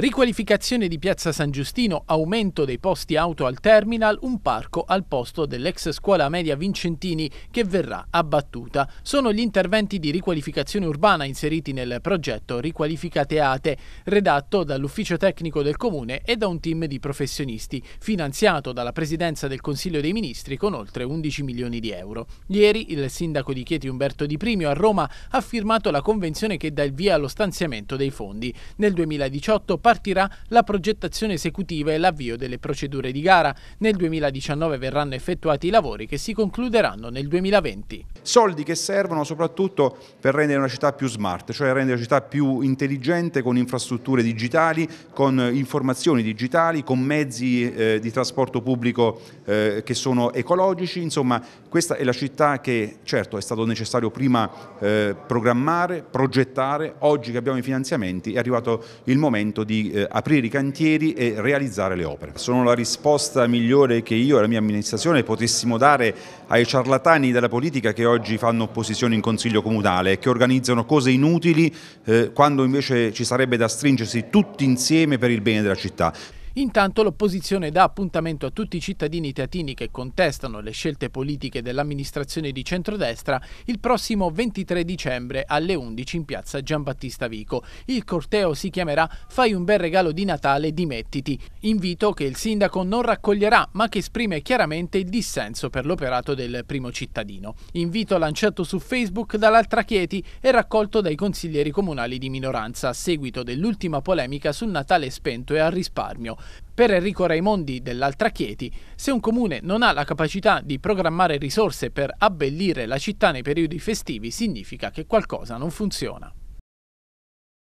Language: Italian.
Riqualificazione di Piazza San Giustino, aumento dei posti auto al terminal, un parco al posto dell'ex scuola media Vincentini che verrà abbattuta. Sono gli interventi di riqualificazione urbana inseriti nel progetto Riqualificate Ate, redatto dall'ufficio tecnico del comune e da un team di professionisti, finanziato dalla Presidenza del Consiglio dei Ministri con oltre 11 milioni di euro. Ieri il sindaco di Chieti Umberto Di Primio a Roma ha firmato la convenzione che dà il via allo stanziamento dei fondi. Nel 2018 partirà la progettazione esecutiva e l'avvio delle procedure di gara. Nel 2019 verranno effettuati i lavori che si concluderanno nel 2020. Soldi che servono soprattutto per rendere una città più smart, cioè rendere una città più intelligente con infrastrutture digitali, con informazioni digitali, con mezzi eh, di trasporto pubblico eh, che sono ecologici. Insomma, questa è la città che certo è stato necessario prima eh, programmare, progettare, oggi che abbiamo i finanziamenti è arrivato il momento di di eh, aprire i cantieri e realizzare le opere. Sono la risposta migliore che io e la mia amministrazione potessimo dare ai ciarlatani della politica che oggi fanno opposizione in Consiglio Comunale, e che organizzano cose inutili eh, quando invece ci sarebbe da stringersi tutti insieme per il bene della città. Intanto l'opposizione dà appuntamento a tutti i cittadini teatini che contestano le scelte politiche dell'amministrazione di centrodestra il prossimo 23 dicembre alle 11 in piazza Giambattista Vico. Il corteo si chiamerà Fai un bel regalo di Natale, dimettiti. Invito che il sindaco non raccoglierà ma che esprime chiaramente il dissenso per l'operato del primo cittadino. Invito lanciato su Facebook dall'altra Chieti e raccolto dai consiglieri comunali di minoranza a seguito dell'ultima polemica sul Natale spento e al risparmio. Per Enrico Raimondi dell'Altra Chieti, se un comune non ha la capacità di programmare risorse per abbellire la città nei periodi festivi, significa che qualcosa non funziona.